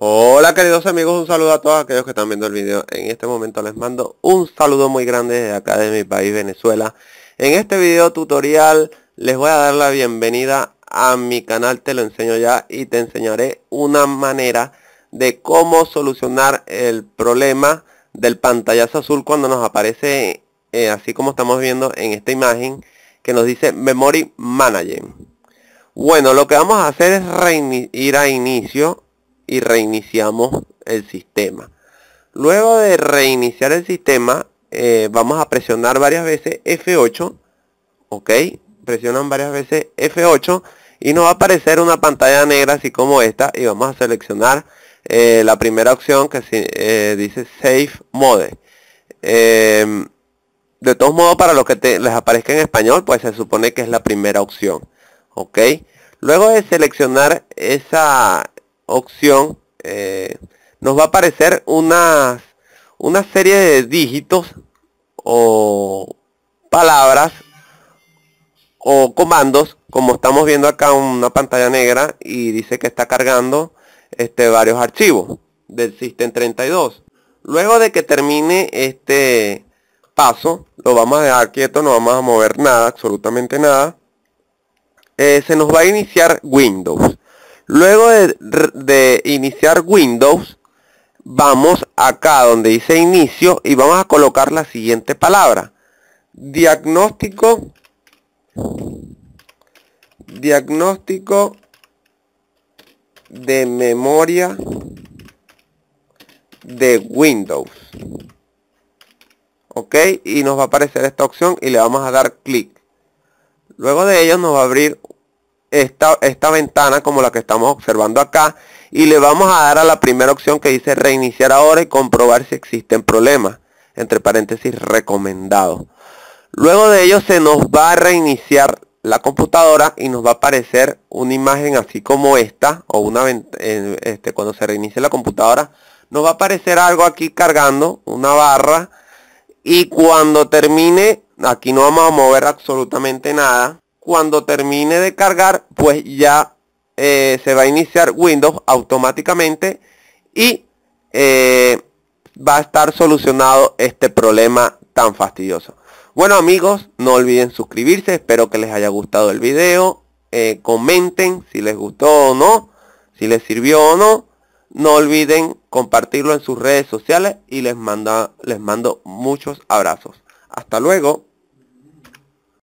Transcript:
Hola queridos amigos, un saludo a todos aquellos que están viendo el video. En este momento les mando un saludo muy grande de acá de mi país Venezuela. En este video tutorial les voy a dar la bienvenida a mi canal Te lo enseño ya y te enseñaré una manera de cómo solucionar el problema del pantallazo azul cuando nos aparece eh, así como estamos viendo en esta imagen que nos dice Memory Manager. Bueno, lo que vamos a hacer es ir a inicio y reiniciamos el sistema. Luego de reiniciar el sistema, eh, vamos a presionar varias veces F8. Ok, presionan varias veces F8 y nos va a aparecer una pantalla negra así como esta y vamos a seleccionar eh, la primera opción que eh, dice safe Mode. Em, de todos modos, para los que te, les aparezca en español, pues se supone que es la primera opción. Ok. Luego de seleccionar esa, opción eh, nos va a aparecer una una serie de dígitos o palabras o comandos como estamos viendo acá una pantalla negra y dice que está cargando este, varios archivos del System 32 luego de que termine este paso lo vamos a dejar quieto no vamos a mover nada absolutamente nada eh, se nos va a iniciar Windows Luego de, iniciar Windows, vamos acá donde dice inicio y vamos a colocar la siguiente palabra. Diagnóstico. Diagnóstico de memoria de Windows. Ok, y nos va a aparecer esta opción y le vamos a dar clic. Luego de ello nos va a abrir esta, esta ventana como la que estamos observando acá y le vamos a dar a la primera opción que dice reiniciar ahora y comprobar si existen problemas, entre paréntesis recomendado. Luego de ello se nos va a reiniciar la computadora y nos va a aparecer una imagen así como esta o una este, cuando se reinicie la computadora nos va a aparecer algo aquí cargando una barra y cuando termine aquí no vamos a mover absolutamente nada cuando termine de cargar, pues ya eh, se va a iniciar Windows automáticamente y eh, va a estar solucionado este problema tan fastidioso. Bueno amigos, no olviden suscribirse, espero que les haya gustado el video. Eh, comenten si les gustó o no, si les sirvió o no. No olviden compartirlo en sus redes sociales y les, manda, les mando muchos abrazos. Hasta luego.